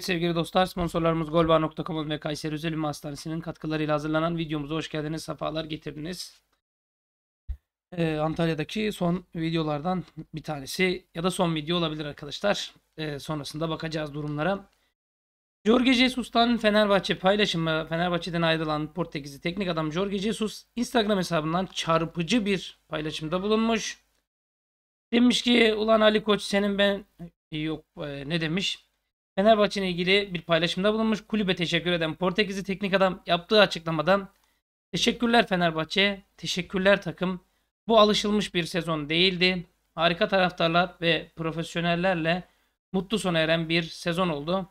Evet sevgili dostlar sponsorlarımız golba.com'un ve Kayseri Özel Ünlü Hastanesi'nin katkılarıyla hazırlanan videomuza hoş geldiniz. Sefalar getirdiniz. Ee, Antalya'daki son videolardan bir tanesi ya da son video olabilir arkadaşlar. Ee, sonrasında bakacağız durumlara. Jorge Jesus'tan Fenerbahçe paylaşımı, Fenerbahçe'den ayrılan Portekizli teknik adam Jorge Jesus Instagram hesabından çarpıcı bir paylaşımda bulunmuş. Demiş ki ulan Ali Koç senin ben yok e, ne demiş Fenerbahçe ile ilgili bir paylaşımda bulunmuş. Kulübe teşekkür eden Portekizli teknik adam yaptığı açıklamadan teşekkürler Fenerbahçe, teşekkürler takım. Bu alışılmış bir sezon değildi. Harika taraftarlar ve profesyonellerle mutlu sona eren bir sezon oldu.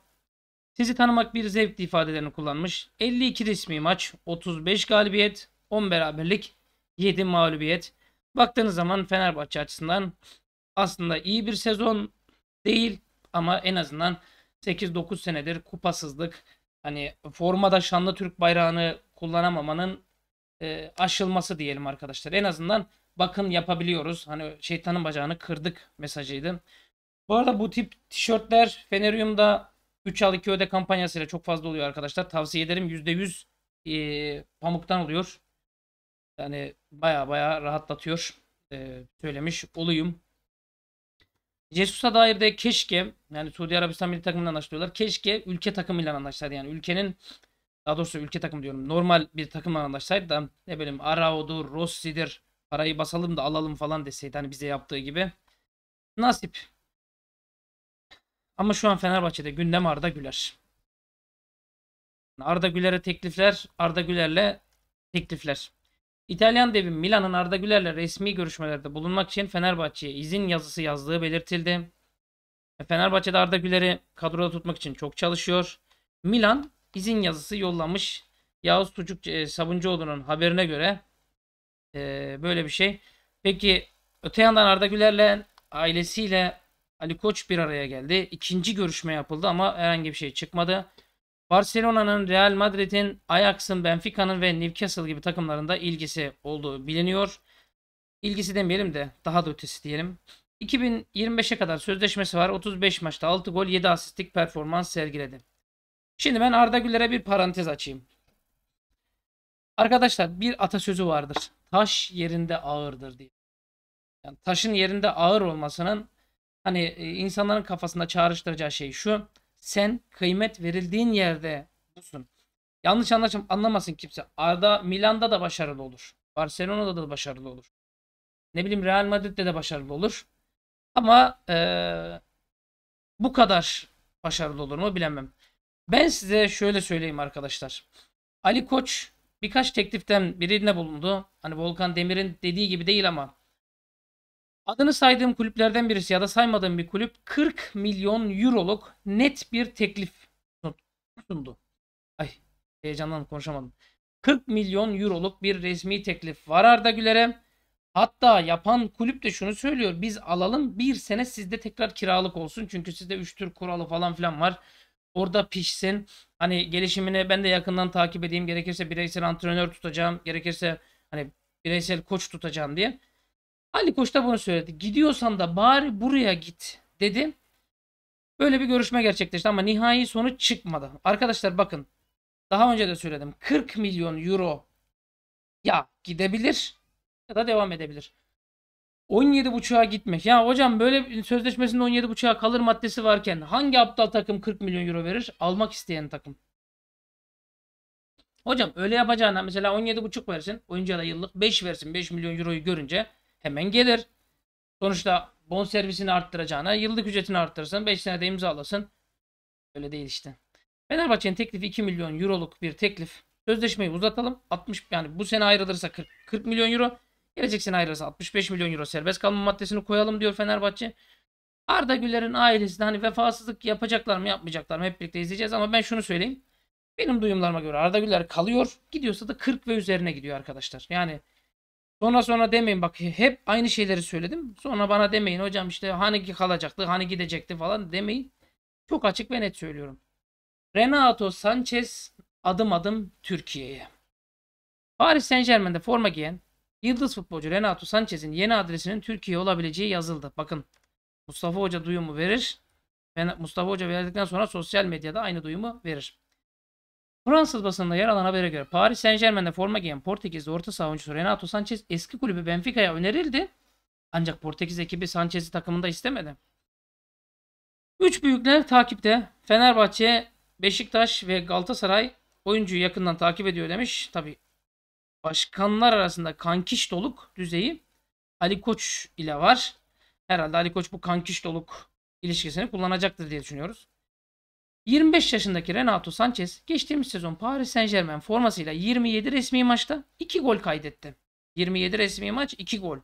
Sizi tanımak bir zevkli ifadelerini kullanmış. 52 resmi maç, 35 galibiyet, 10 beraberlik, 7 mağlubiyet. Baktığınız zaman Fenerbahçe açısından aslında iyi bir sezon değil ama en azından 8-9 senedir kupasızlık hani formada şanlı Türk bayrağını kullanamamanın e, aşılması diyelim arkadaşlar. En azından bakın yapabiliyoruz. Hani şeytanın bacağını kırdık mesajıydı. Bu arada bu tip tişörtler Feneryum'da 3 al 2 öde kampanyasıyla çok fazla oluyor arkadaşlar. Tavsiye ederim %100 e, pamuktan oluyor. Yani baya baya rahatlatıyor. E, söylemiş olayım. Jesus'a dair de keşke yani Suudi Arabistan milli takımıyla anlaşılıyorlar. Keşke ülke takımıyla anlaşsaydı yani ülkenin daha doğrusu ülke takım diyorum. Normal bir takımla anlaşsaydı da ne bileyim Arao'dur, Rossi'dir parayı basalım da alalım falan deseydi hani bize yaptığı gibi. Nasip. Ama şu an Fenerbahçe'de gündem Arda Güler. Arda Güler'e teklifler, Arda Güler'le teklifler. İtalyan devi Milan'ın Arda Güler'le resmi görüşmelerde bulunmak için Fenerbahçe'ye izin yazısı yazdığı belirtildi. E, Fenerbahçe'de Arda Güler'i kadroda tutmak için çok çalışıyor. Milan izin yazısı yollamış. Yağız Tucuk e, Sabuncuoğlu'nun haberine göre e, böyle bir şey. Peki öte yandan Arda Güler'le ailesiyle Ali Koç bir araya geldi. İkinci görüşme yapıldı ama herhangi bir şey çıkmadı. Barcelona'nın, Real Madrid'in, Ajax'ın, Benfica'nın ve Newcastle gibi takımlarında ilgisi olduğu biliniyor. İlgisi demeyelim de daha da ötesi diyelim. 2025'e kadar sözleşmesi var. 35 maçta 6 gol 7 asistlik performans sergiledi. Şimdi ben Arda Güler'e bir parantez açayım. Arkadaşlar bir atasözü vardır. Taş yerinde ağırdır diye. Yani taşın yerinde ağır olmasının hani e, insanların kafasında çağrıştıracağı şey şu sen kıymet verildiğin yerde busun. Yanlış anlaşım anlamasın kimse. Arda Milan'da da başarılı olur. Barcelona'da da başarılı olur. Ne bileyim Real Madrid'de de başarılı olur. Ama ee, bu kadar başarılı olur mu bilemem. Ben size şöyle söyleyeyim arkadaşlar. Ali Koç birkaç tekliften birine bulundu. Hani Volkan Demir'in dediği gibi değil ama Adını saydığım kulüplerden birisi ya da saymadığım bir kulüp 40 milyon euroluk net bir teklif sundu. Ay heyecandan konuşamadım. 40 milyon euroluk bir resmi teklif var Arda Güler'e. Hatta yapan kulüp de şunu söylüyor. Biz alalım bir sene sizde tekrar kiralık olsun. Çünkü sizde üç tür kuralı falan filan var. Orada pişsin. Hani gelişimini ben de yakından takip edeyim. Gerekirse bireysel antrenör tutacağım. Gerekirse hani bireysel koç tutacağım diye. Ali Koç da bunu söyledi. Gidiyorsan da bari buraya git dedi. Böyle bir görüşme gerçekleşti ama nihai sonuç çıkmadı. Arkadaşlar bakın daha önce de söyledim. 40 milyon euro ya gidebilir ya da devam edebilir. 17.5'a gitmek. Ya hocam böyle sözleşmesinde 17.5'a kalır maddesi varken hangi aptal takım 40 milyon euro verir? Almak isteyen takım. Hocam öyle yapacağına mesela 17.5 versin. Oyuncuya da yıllık 5 versin. 5 milyon euroyu görünce hemen gelir. Sonuçta bon servisini arttıracağına yıllık ücretini arttırsın. 5 senede imzalasın. Öyle değil işte. Fenerbahçe'nin teklifi 2 milyon euroluk bir teklif. Sözleşmeyi uzatalım. 60 yani bu sene ayrılırsa 40, 40 milyon euro. Gelecek sene ayrılırsa 65 milyon euro serbest kalma maddesini koyalım diyor Fenerbahçe. Arda Güler'in ailesi hani vefasızlık yapacaklar mı yapmayacaklar mı hep birlikte izleyeceğiz ama ben şunu söyleyeyim. Benim duyumlarıma göre Arda Güler kalıyor. Gidiyorsa da 40 ve üzerine gidiyor arkadaşlar. Yani Sonra sonra demeyin bak hep aynı şeyleri söyledim. Sonra bana demeyin hocam işte hani kalacaktı hani gidecekti falan demeyin. Çok açık ve net söylüyorum. Renato Sanchez adım adım Türkiye'ye. Paris Saint Germain'de forma giyen yıldız futbolcu Renato Sanchez'in yeni adresinin Türkiye olabileceği yazıldı. Bakın Mustafa Hoca duyumu verir. Mustafa Hoca verdikten sonra sosyal medyada aynı duyumu verir. Fransız basında yer alan habere göre Paris Saint Germain'de forma giyen Portekizli orta saha oyuncusu Renato Sanchez eski kulübü Benfica'ya önerildi. Ancak Portekiz ekibi Sanchez'i takımında istemedi. Üç büyükler takipte. Fenerbahçe, Beşiktaş ve Galatasaray oyuncuyu yakından takip ediyor demiş. Tabi başkanlar arasında kankiş doluk düzeyi Ali Koç ile var. Herhalde Ali Koç bu kankiş doluk ilişkisini kullanacaktır diye düşünüyoruz. 25 yaşındaki Renato Sanchez geçtiğimiz sezon Paris Saint Germain formasıyla 27 resmi maçta 2 gol kaydetti. 27 resmi maç 2 gol.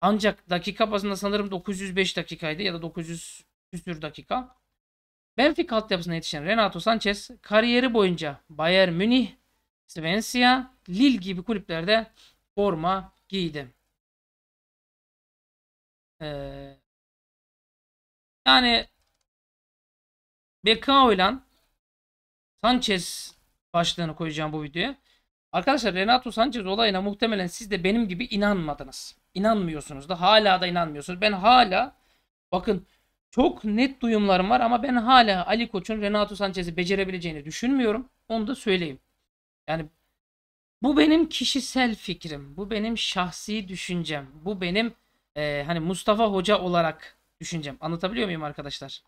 Ancak dakika bazında sanırım 905 dakikaydı ya da 900 küsür dakika. Benfica altyapısına yetişen Renato Sanchez kariyeri boyunca Bayern Münih, Svensia, Lille gibi kulüplerde forma giydi. Ee, yani Bekao ile Sanchez başlığını koyacağım bu videoya. Arkadaşlar Renato Sanchez olayına muhtemelen siz de benim gibi inanmadınız. İnanmıyorsunuz da hala da inanmıyorsunuz. Ben hala bakın çok net duyumlarım var ama ben hala Ali Koç'un Renato Sanchez'i becerebileceğini düşünmüyorum. Onu da söyleyeyim. Yani bu benim kişisel fikrim. Bu benim şahsi düşüncem. Bu benim e, hani Mustafa Hoca olarak düşüncem. Anlatabiliyor muyum arkadaşlar?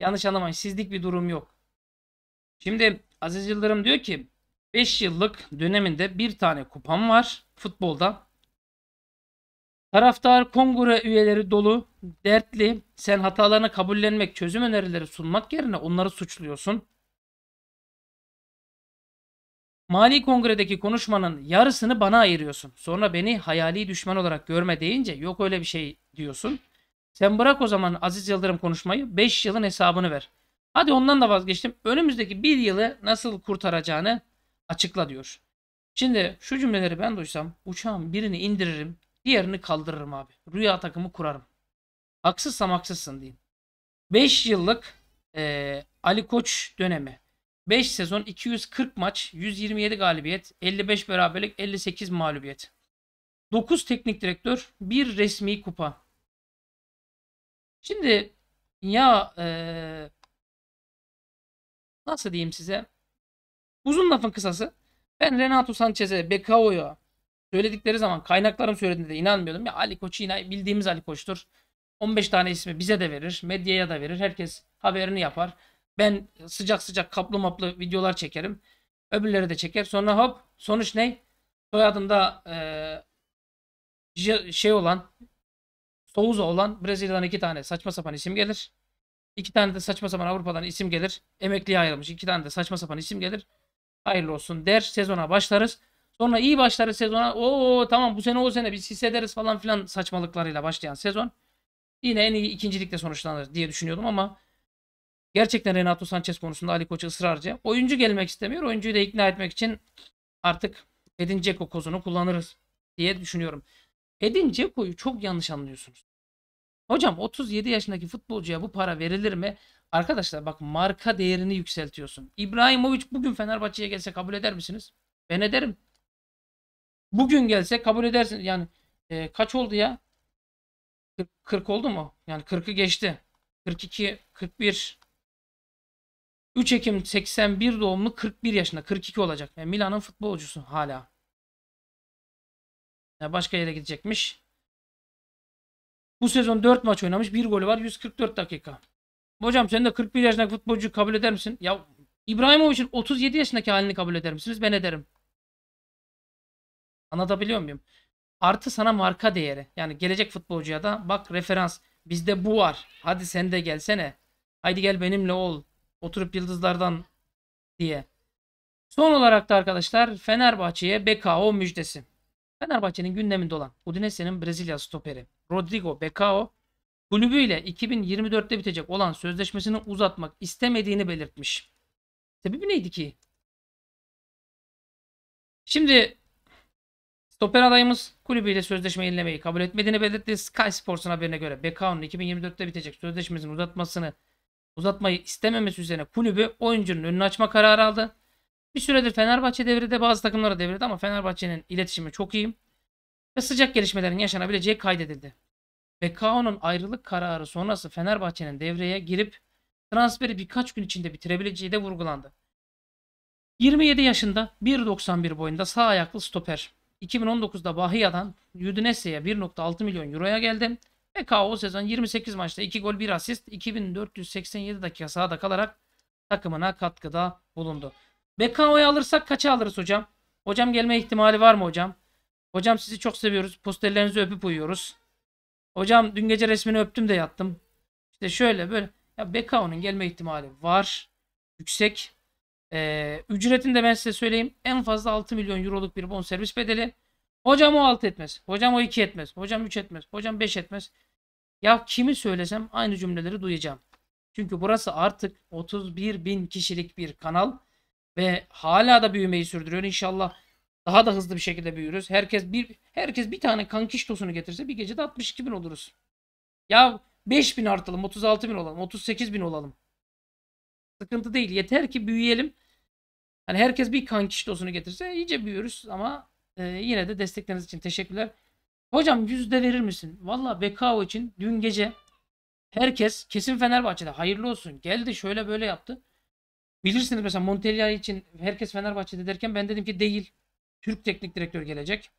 Yanlış anlamayın. Sizlik bir durum yok. Şimdi Aziz Yıldırım diyor ki 5 yıllık döneminde bir tane kupam var futbolda. Taraftar kongre üyeleri dolu, dertli. Sen hatalarını kabullenmek, çözüm önerileri sunmak yerine onları suçluyorsun. Mali kongredeki konuşmanın yarısını bana ayırıyorsun. Sonra beni hayali düşman olarak görme deyince yok öyle bir şey diyorsun. Sen bırak o zaman Aziz Yıldırım konuşmayı. 5 yılın hesabını ver. Hadi ondan da vazgeçtim. Önümüzdeki bir yılı nasıl kurtaracağını açıkla diyor. Şimdi şu cümleleri ben duysam uçağın birini indiririm, diğerini kaldırırım abi. Rüya takımı kurarım. Haksızsam haksızsın diyeyim. 5 yıllık e, Ali Koç dönemi. 5 sezon 240 maç, 127 galibiyet, 55 beraberlik, 58 mağlubiyet. 9 teknik direktör, 1 resmi kupa. Şimdi ya e, nasıl diyeyim size? Uzun lafın kısası. Ben Renato Sanchez'e, Becao'ya söyledikleri zaman kaynaklarım söylediğinde de inanmıyordum. Ya Ali Koç yine bildiğimiz Ali Koç'tur. 15 tane ismi bize de verir, medyaya da verir. Herkes haberini yapar. Ben sıcak sıcak kaplı maplı videolar çekerim. Öbürleri de çeker. Sonra hop sonuç ne? Soyadında e, şey olan Souza olan Brezilya'dan iki tane saçma sapan isim gelir. İki tane de saçma sapan Avrupa'dan isim gelir. Emekliye ayrılmış iki tane de saçma sapan isim gelir. Hayırlı olsun der sezona başlarız. Sonra iyi başlarız sezona. Oo tamam bu sene o sene biz hissederiz falan filan saçmalıklarıyla başlayan sezon. Yine en iyi ikincilikte sonuçlanır diye düşünüyordum ama gerçekten Renato Sanchez konusunda Ali Koç ısrarcı. Oyuncu gelmek istemiyor. Oyuncuyu da ikna etmek için artık Edin Dzeko kozunu kullanırız diye düşünüyorum. Edin Ceko'yu çok yanlış anlıyorsunuz. Hocam 37 yaşındaki futbolcuya bu para verilir mi? Arkadaşlar bak marka değerini yükseltiyorsun. İbrahimovic bugün Fenerbahçe'ye gelse kabul eder misiniz? Ben ederim. Bugün gelse kabul edersiniz. Yani e, kaç oldu ya? 40, 40 oldu mu? Yani 40'ı geçti. 42, 41. 3 Ekim 81 doğumlu 41 yaşında. 42 olacak. Yani Milan'ın futbolcusu hala. Yani başka yere gidecekmiş. Bu sezon 4 maç oynamış. 1 golü var. 144 dakika. Hocam sen de 41 yaşındaki futbolcuyu kabul eder misin? Ya İbrahimovic'in 37 yaşındaki halini kabul eder misiniz? Ben ederim. Anlatabiliyor muyum? Artı sana marka değeri. Yani gelecek futbolcuya da bak referans. Bizde bu var. Hadi sen de gelsene. Haydi gel benimle ol. Oturup yıldızlardan diye. Son olarak da arkadaşlar Fenerbahçe'ye BKO müjdesi. Fenerbahçe'nin gündeminde olan Udinese'nin Brezilya stoperi Rodrigo Becao kulübüyle 2024'te bitecek olan sözleşmesini uzatmak istemediğini belirtmiş. Sebebi neydi ki? Şimdi stoper adayımız kulübüyle sözleşme yenilemeyi kabul etmediğini belirtti. Sky Sports'un haberine göre Becao'nun 2024'te bitecek sözleşmesini uzatmasını uzatmayı istememesi üzerine kulübü oyuncunun önünü açma kararı aldı. Bir süredir Fenerbahçe devrede bazı takımlara devrede ama Fenerbahçe'nin iletişimi çok iyi ve sıcak gelişmelerin yaşanabileceği kaydedildi. Bekao'nun ayrılık kararı sonrası Fenerbahçe'nin devreye girip transferi birkaç gün içinde bitirebileceği de vurgulandı. 27 yaşında 1.91 boyunda sağ ayaklı stoper. 2019'da Bahiya'dan Udinese'ye 1.6 milyon euroya geldi. Bekao o sezon 28 maçta 2 gol 1 asist 2487 dakika sahada kalarak takımına katkıda bulundu. Bekao'yu alırsak kaça alırız hocam? Hocam gelme ihtimali var mı hocam? Hocam sizi çok seviyoruz. Posterlerinizi öpüp uyuyoruz. Hocam dün gece resmini öptüm de yattım. İşte şöyle böyle. Ya Bekao'nun gelme ihtimali var. Yüksek. Ee, ücretini de ben size söyleyeyim. En fazla 6 milyon euroluk bir bonservis bedeli. Hocam o 6 etmez. Hocam o 2 etmez. Hocam 3 etmez. Hocam 5 etmez. Ya kimi söylesem aynı cümleleri duyacağım. Çünkü burası artık 31 bin kişilik bir kanal ve hala da büyümeyi sürdürüyor. İnşallah daha da hızlı bir şekilde büyürüz. Herkes bir herkes bir tane kankiş tosunu getirse bir gecede 62 bin oluruz. Ya 5 bin artalım, 36 bin olalım, 38 bin olalım. Sıkıntı değil. Yeter ki büyüyelim. Hani herkes bir kankiş tosunu getirse iyice büyürüz ama e, yine de destekleriniz için teşekkürler. Hocam yüzde verir misin? Valla Bekao için dün gece herkes kesin Fenerbahçe'de hayırlı olsun geldi şöyle böyle yaptı. Bilirsiniz mesela Montella için herkes Fenerbahçe'de derken ben dedim ki değil. Türk teknik direktör gelecek.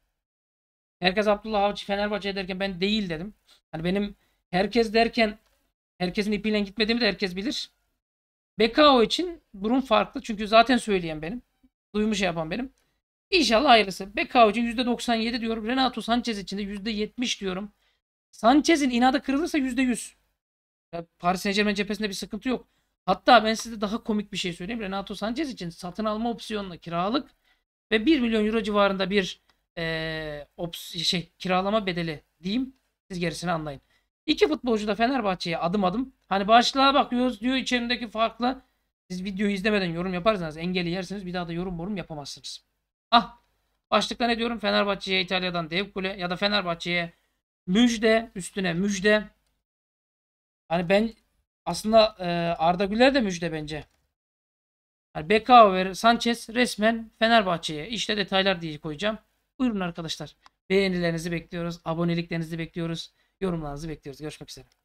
Herkes Abdullah Avcı Fenerbahçe derken ben değil dedim. Hani benim herkes derken herkesin ipiyle gitmediğimi de herkes bilir. Bekao için durum farklı. Çünkü zaten söyleyen benim. Duymuş şey yapan benim. İnşallah hayırlısı. Bekao için %97 diyorum. Renato Sanchez için de %70 diyorum. Sanchez'in inadı kırılırsa %100. Paris Saint Germain cephesinde bir sıkıntı yok. Hatta ben size daha komik bir şey söyleyeyim. Renato Sanchez için satın alma opsiyonuna kiralık ve 1 milyon euro civarında bir e, ops şey kiralama bedeli diyeyim. Siz gerisini anlayın. İki futbolcu da Fenerbahçe'ye adım adım. Hani başlığa bakıyoruz diyor içerimdeki farklı. Siz videoyu izlemeden yorum yaparsanız engeli yerseniz bir daha da yorum yorum yapamazsınız. Ah başlıkta ne diyorum Fenerbahçe'ye İtalya'dan dev kule ya da Fenerbahçe'ye müjde üstüne müjde. Hani ben aslında e, Arda Güler de müjde bence. Yani Bekao Sanchez resmen Fenerbahçe'ye. İşte detaylar diye koyacağım. Buyurun arkadaşlar. Beğenilerinizi bekliyoruz. Aboneliklerinizi bekliyoruz. Yorumlarınızı bekliyoruz. Görüşmek üzere.